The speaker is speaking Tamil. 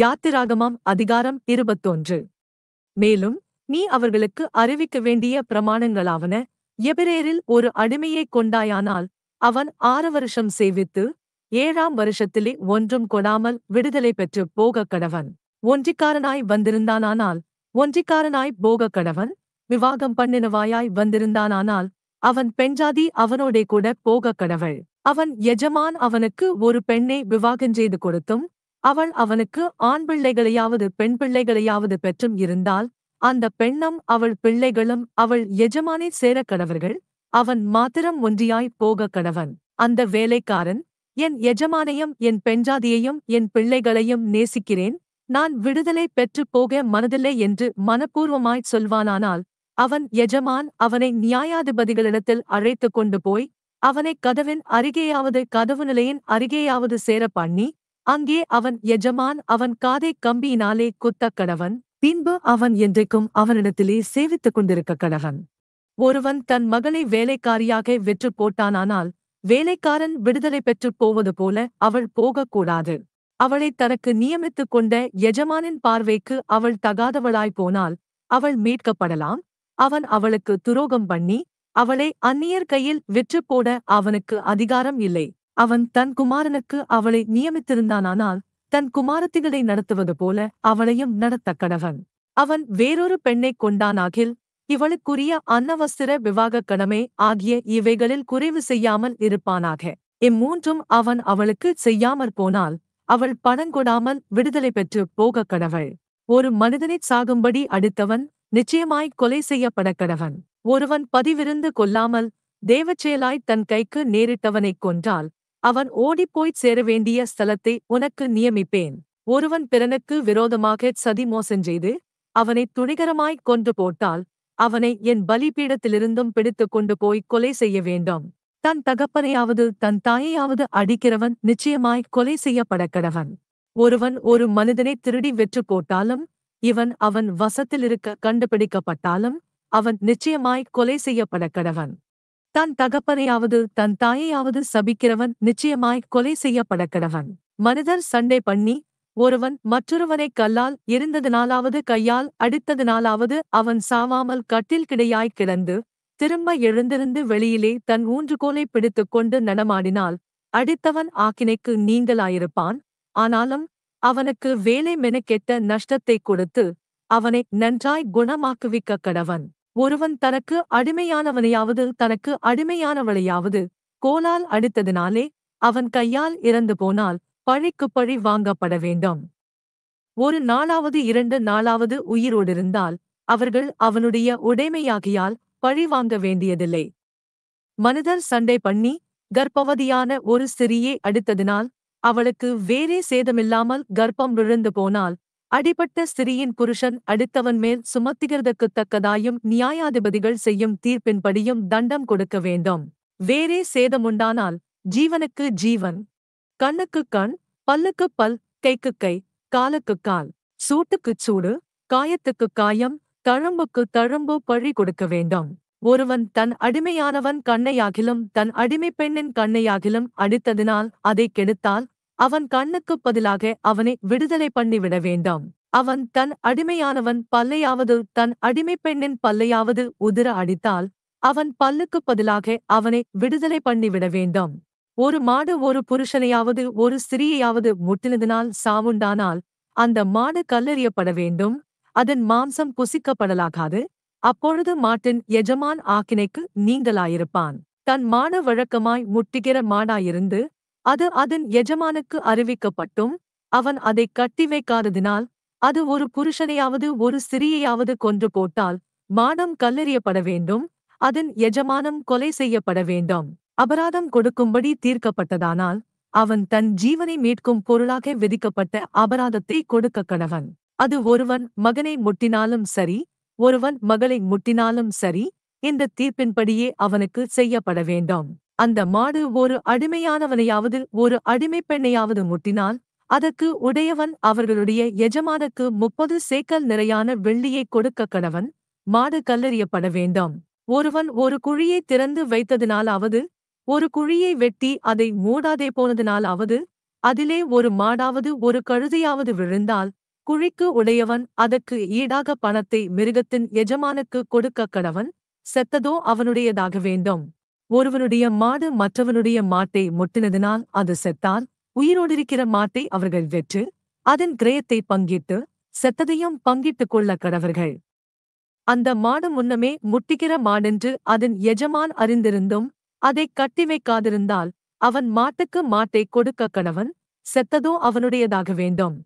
யாத்திராகமாம் அதிகாரம் இருபத்தொன்று மேலும் நீ அவர்களுக்கு அறிவிக்க வேண்டிய பிரமாணங்களாவன எபிரேரில் ஒரு அடிமையை கொண்டாயானால் அவன் ஆறு வருஷம் சேவித்து ஏழாம் வருஷத்திலே ஒன்றும் கொடாமல் விடுதலை பெற்று போகக் கடவன் ஒன்றிக்காரனாய் வந்திருந்தானானால் ஒன்றிக்காரனாய் போகக் கடவன் விவாகம் பண்ணினவாயாய் வந்திருந்தானானால் அவன் பெண்ஜாதி அவனோடே கூட போகக் கடவள் அவன் எஜமான் அவனுக்கு ஒரு பெண்ணை விவாகஞ்செய்து கொடுத்தும் அவள் அவனுக்கு ஆண் பிள்ளைகளையாவது பெண் பிள்ளைகளையாவது பெற்றும் இருந்தால் அந்த பெண்ணும் அவள் பிள்ளைகளும் அவள் எஜமானே சேர கடவர்கள் அவன் மாத்திரம் ஒன்றியாய் போக கடவன் அந்த வேலைக்காரன் என் எஜமானையும் என் பெண்ஜாதியையும் என் பிள்ளைகளையும் நேசிக்கிறேன் நான் விடுதலை பெற்று போக மனதில்லை என்று மனப்பூர்வமாய் சொல்வானானால் அவன் எஜமான் அவனை நியாயாதிபதிகளிடத்தில் அழைத்து கொண்டு போய் அவனை கதவின் அருகேயாவது கதவு நிலையின் அருகேயாவது சேர பண்ணி அங்கே அவன் எஜமான் அவன் காதை கம்பியினாலே குத்த கணவன் பின்பு அவன் என்றைக்கும் அவனிடத்திலே சேவித்துக் கொண்டிருக்க கணவன் ஒருவன் தன் மகளை வேலைக்காரியாக வெற்று போட்டானானால் வேலைக்காரன் விடுதலை பெற்றுப் போவது போல அவள் போகக்கூடாது அவளை தனக்கு நியமித்துக் கொண்ட எஜமானின் பார்வைக்கு அவள் தகாதவளாய் போனால் அவள் மீட்கப்படலாம் அவன் அவளுக்கு துரோகம் பண்ணி அவளை அந்நியர் கையில் போட அவனுக்கு அதிகாரம் இல்லை அவன் தன் குமாரனுக்கு அவளை நியமித்திருந்தானானால் தன் குமாரத்திகளை நடத்துவது போல அவளையும் நடத்த கடவன் அவன் வேறொரு பெண்ணை கொண்டானாகில் இவளுக்குரிய அன்னவஸ்திர விவாக கடமை ஆகிய இவைகளில் குறைவு செய்யாமல் இருப்பானாக இம்மூன்றும் அவன் அவளுக்கு செய்யாமற் போனால் அவள் பணங்கொடாமல் விடுதலை பெற்று போக கடவள் ஒரு மனிதனை சாகும்படி அடித்தவன் நிச்சயமாய் கொலை செய்யப்பட கடவன் ஒருவன் பதிவிருந்து கொல்லாமல் தேவச்செயலாய் தன் கைக்கு நேரிட்டவனைக் கொன்றால் அவன் ஓடிப்போய்ச் சேர வேண்டிய ஸ்தலத்தை உனக்கு நியமிப்பேன் ஒருவன் பிறனுக்கு விரோதமாகச் சதி மோசஞ்செய்து அவனை துணிகரமாய்க் கொன்று போட்டால் அவனை என் பலிபீடத்திலிருந்தும் பிடித்து கொண்டு போய் கொலை செய்ய வேண்டும் தன் தகப்பனையாவது தன் தாயையாவது அடிக்கிறவன் நிச்சயமாய் கொலை செய்யப்படக்கடவன் ஒருவன் ஒரு மனிதனை திருடி வெற்று போட்டாலும் இவன் அவன் வசத்திலிருக்க கண்டுபிடிக்கப்பட்டாலும் அவன் நிச்சயமாய் கொலை செய்யப்படக்கடவன் தன் தகப்பனையாவது தன் தாயையாவது சபிக்கிறவன் நிச்சயமாய் கொலை செய்யப்படக்கிறவன் மனிதர் சண்டை பண்ணி ஒருவன் மற்றொருவனை கல்லால் இருந்ததுனாலாவது கையால் அடித்ததினாலாவது அவன் சாவாமல் கட்டில் கிடையாய் கிடந்து திரும்ப எழுந்திருந்து வெளியிலே தன் ஊன்றுகோலை பிடித்துக் கொண்டு நடமாடினால் அடித்தவன் ஆக்கினைக்கு நீங்களாயிருப்பான் ஆனாலும் அவனுக்கு வேலை மெனக்கெட்ட நஷ்டத்தை கொடுத்து அவனை நன்றாய் குணமாக்குவிக்க கடவன் ஒருவன் தனக்கு அடிமையானவனையாவது தனக்கு அடிமையானவளையாவது கோலால் அடித்ததினாலே அவன் கையால் இறந்து போனால் பழிக்கு பழி வாங்கப்பட வேண்டும் ஒரு நாளாவது இரண்டு நாளாவது உயிரோடிருந்தால் அவர்கள் அவனுடைய உடைமையாகியால் பழி வாங்க வேண்டியதில்லை மனிதர் சண்டை பண்ணி கர்ப்பவதியான ஒரு சிறியை அடித்ததினால் அவளுக்கு வேறே சேதமில்லாமல் கர்ப்பம் விழுந்து போனால் அடிபட்ட ஸ்திரீயின் புருஷன் அடுத்தவன் மேல் சுமத்துகிறதற்கு தக்கதாயும் நியாயாதிபதிகள் செய்யும் தீர்ப்பின்படியும் தண்டம் கொடுக்க வேண்டும் வேறே சேதமுண்டானால் ஜீவனுக்கு ஜீவன் கண்ணுக்கு கண் பல்லுக்கு பல் கைக்கு கை காலுக்கு கால் சூட்டுக்குச் சூடு காயத்துக்கு காயம் தழும்புக்கு தழும்பு பழி கொடுக்க வேண்டும் ஒருவன் தன் அடிமையானவன் கண்ணையாகிலும் தன் அடிமை பெண்ணின் கண்ணையாகிலும் அடித்ததினால் அதை கெடுத்தால் அவன் கண்ணுக்குப் பதிலாக அவனை விடுதலை பண்ணிவிட வேண்டாம் அவன் தன் அடிமையானவன் பல்லையாவது தன் அடிமை பெண்ணின் பல்லையாவது உதிர அடித்தால் அவன் பல்லுக்குப் பதிலாக அவனை விடுதலை பண்ணிவிட வேண்டாம் ஒரு மாடு ஒரு புருஷனையாவது ஒரு சிறியையாவது முட்டினதினால் சாவுண்டானால் அந்த மாடு கல்லறியப்பட வேண்டும் அதன் மாம்சம் புசிக்கப்படலாகாது அப்பொழுது மாட்டின் எஜமான் ஆக்கினைக்கு நீங்களாயிருப்பான் தன் மான வழக்கமாய் முட்டுகிற மாடாயிருந்து அது அதன் எஜமானுக்கு அறிவிக்கப்பட்டும் அவன் அதை கட்டி வைக்காததினால் அது ஒரு புருஷனையாவது ஒரு சிறியையாவது கொன்று போட்டால் மானம் கல்லறியப்பட வேண்டும் அதன் எஜமானம் கொலை செய்யப்பட வேண்டும் அபராதம் கொடுக்கும்படி தீர்க்கப்பட்டதானால் அவன் தன் ஜீவனை மீட்கும் பொருளாக விதிக்கப்பட்ட அபராதத்தை கொடுக்க கணவன் அது ஒருவன் மகனை முட்டினாலும் சரி ஒருவன் மகளை முட்டினாலும் சரி இந்த தீர்ப்பின்படியே அவனுக்கு செய்யப்பட வேண்டும் அந்த மாடு ஒரு அடிமையானவனையாவது ஒரு அடிமை பெண்ணையாவது முட்டினால் அதற்கு உடையவன் அவர்களுடைய எஜமானக்கு முப்பது சேக்கல் நிறையான வெள்ளியை கொடுக்க கணவன் மாடு கல்லறியப்பட வேண்டாம் ஒருவன் ஒரு குழியை திறந்து வைத்ததினாலாவது ஒரு குழியை வெட்டி அதை மூடாதே போனதினாலாவது அதிலே ஒரு மாடாவது ஒரு கழுதையாவது விழுந்தால் குழிக்கு உடையவன் அதற்கு ஈடாக பணத்தை மிருகத்தின் எஜமானுக்கு கொடுக்க கணவன் செத்ததோ அவனுடையதாக வேண்டும் ஒருவனுடைய மாடு மற்றவனுடைய மாட்டை முட்டினதினால் அது செத்தால் உயிரோடிருக்கிற மாட்டை அவர்கள் வெற்று அதன் கிரயத்தை பங்கிட்டு செத்ததையும் பங்கிட்டுக் கொள்ள கடவர்கள் அந்த மாடு முன்னமே முட்டிக்கிற மாடென்று அதன் எஜமான் அறிந்திருந்தும் அதை கட்டி வைக்காதிருந்தால் அவன் மாட்டுக்கு மாட்டை கொடுக்க கணவன் செத்ததோ அவனுடையதாக வேண்டும்